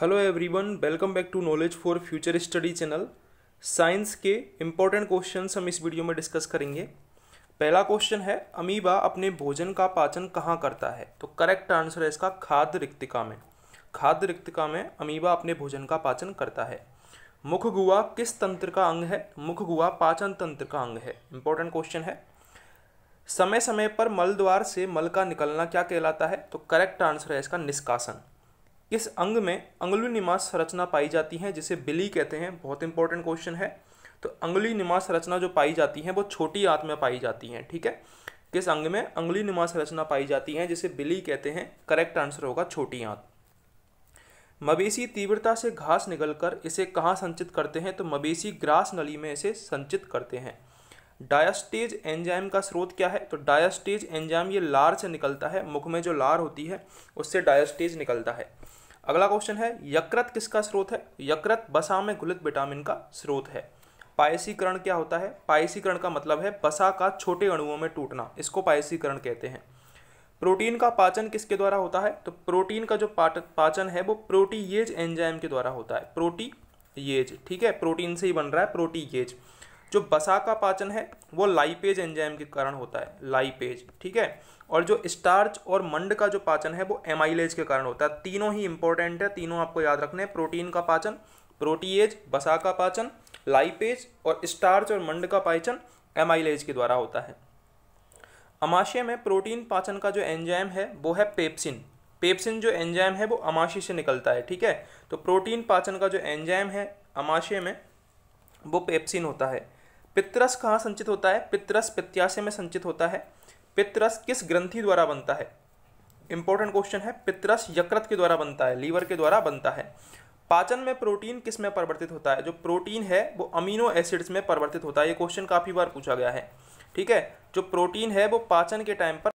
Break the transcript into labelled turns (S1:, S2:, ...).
S1: hello everyone welcome back to knowledge for future study channel science के important question हम इस video में discuss करेंगे पहला क्वेश्चन है अमीबा अपने भोजन का पाचन कहाँ करता है तो करेक्ट आंसर है इसका खाद्य रिक्तिका में खाद्य रिक्तिका में अमीबा अपने भोजन का पाचन करता है मुख गुआ किस तंत्र का अंग है मुख गुआ पाचन तंत्र का अंग है इम्पोर्टेंट क्वेश्चन है समय समय पर मल द्वार से मल का निकलना क्या कहलाता है तो करेक्ट आंसर है इसका निष्कासन इस अंग में अंगुली निमास संरचना पाई जाती है जिसे बिली कहते हैं बहुत इंपॉर्टेंट क्वेश्चन है तो अंगुली निमास संरचना जो पाई जाती है वो छोटी आंत में पाई जाती है ठीक है किस अंग में अंगुली निमास संरचना पाई जाती है जिसे बिली कहते हैं करेक्ट आंसर होगा छोटी आंत मवेशी तीव्रता से घास निकलकर इसे कहाँ संचित करते हैं तो मवेशी ग्रास नली में इसे संचित करते हैं डायस्टेज एंजाइम का स्रोत क्या है तो डायस्टेज एंजाइम ये लार से निकलता है मुख में जो लार होती है उससे डायस्टेज निकलता है अगला क्वेश्चन है यकृत किसका स्रोत है यकृत बसा में घुलित विटामिन का स्रोत है पायसीकरण क्या होता है पायसीकरण का मतलब है बसा का छोटे अणुओं में टूटना इसको पायसीकरण कहते हैं प्रोटीन का पाचन किसके द्वारा होता है तो प्रोटीन का जो पाचन है वो प्रोटीएज एंजाइम के द्वारा होता है प्रोटीएज ठीक है प्रोटीन से ही बन रहा है प्रोटीएज जो बसा का पाचन है वो लाइपेज एंजाइम के कारण होता है लाइपेज ठीक है और जो स्टार्च और मंड का जो पाचन है वो एमाइलेज के कारण होता है तीनों ही इंपॉर्टेंट है तीनों आपको याद रखने हैं प्रोटीन का पाचन प्रोटीएज बसा का पाचन लाइपेज और स्टार्च और मंड का पाचन एमाइलेज के द्वारा होता है अमाशय में प्रोटीन पाचन का जो एंजाइम है वो है पेप्सिन पेप्सिन जो एंजाइम है वो अमाशय से निकलता है ठीक है तो प्रोटीन पाचन का जो एंजाइम है अमाशय में वो पेप्सिन होता है पितरस कहाँ संचित होता है पितरस प्रत्याशय में संचित होता है पितरस किस ग्रंथि द्वारा बनता है इंपॉर्टेंट क्वेश्चन है पितरस यकृत के द्वारा बनता है लीवर के द्वारा बनता है पाचन में प्रोटीन किस में परिवर्तित होता है जो प्रोटीन है वो अमीनो एसिड्स में परिवर्तित होता है ये क्वेश्चन काफ़ी बार पूछा गया है ठीक है जो प्रोटीन है वो पाचन के टाइम पर